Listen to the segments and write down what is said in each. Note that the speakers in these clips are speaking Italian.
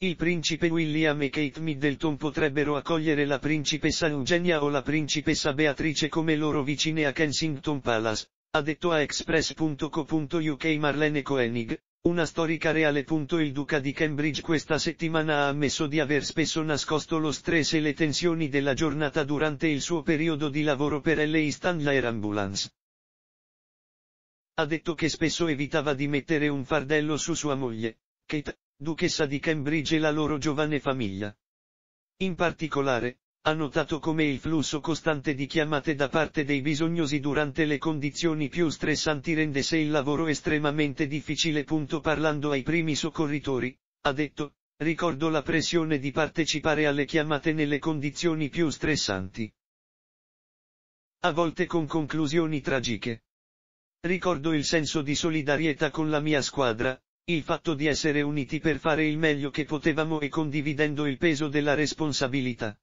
Il principe William e Kate Middleton potrebbero accogliere la principessa Eugenia o la principessa Beatrice come loro vicine a Kensington Palace, ha detto a express.co.uk Marlene Koenig, una storica reale. Il duca di Cambridge questa settimana ha ammesso di aver spesso nascosto lo stress e le tensioni della giornata durante il suo periodo di lavoro per LA Standler Ambulance. Ha detto che spesso evitava di mettere un fardello su sua moglie, Kate, duchessa di Cambridge e la loro giovane famiglia. In particolare, ha notato come il flusso costante di chiamate da parte dei bisognosi durante le condizioni più stressanti rendesse il lavoro estremamente difficile. Parlando ai primi soccorritori, ha detto, ricordo la pressione di partecipare alle chiamate nelle condizioni più stressanti. A volte con conclusioni tragiche. Ricordo il senso di solidarietà con la mia squadra, il fatto di essere uniti per fare il meglio che potevamo e condividendo il peso della responsabilità.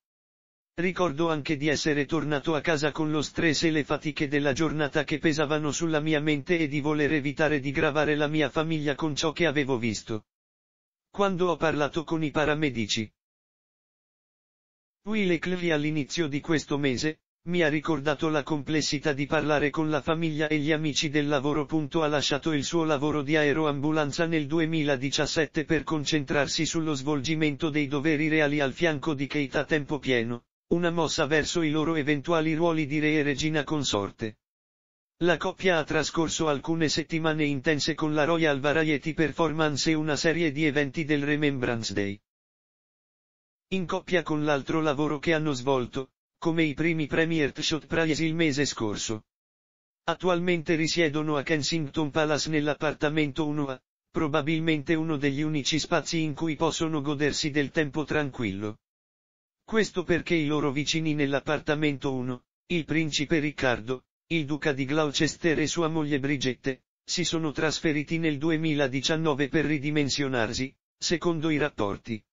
Ricordo anche di essere tornato a casa con lo stress e le fatiche della giornata che pesavano sulla mia mente e di voler evitare di gravare la mia famiglia con ciò che avevo visto. Quando ho parlato con i paramedici. Qui le Clevi all'inizio di questo mese, mi ha ricordato la complessità di parlare con la famiglia e gli amici del lavoro. Ha lasciato il suo lavoro di aeroambulanza nel 2017 per concentrarsi sullo svolgimento dei doveri reali al fianco di Kate a tempo pieno, una mossa verso i loro eventuali ruoli di re e regina consorte. La coppia ha trascorso alcune settimane intense con la Royal Variety Performance e una serie di eventi del Remembrance Day. In coppia con l'altro lavoro che hanno svolto, come i primi Premier Earthshot Prize il mese scorso. Attualmente risiedono a Kensington Palace nell'appartamento 1A, probabilmente uno degli unici spazi in cui possono godersi del tempo tranquillo. Questo perché i loro vicini nell'appartamento 1, il principe Riccardo, il duca di Gloucester e sua moglie Brigitte, si sono trasferiti nel 2019 per ridimensionarsi, secondo i rapporti.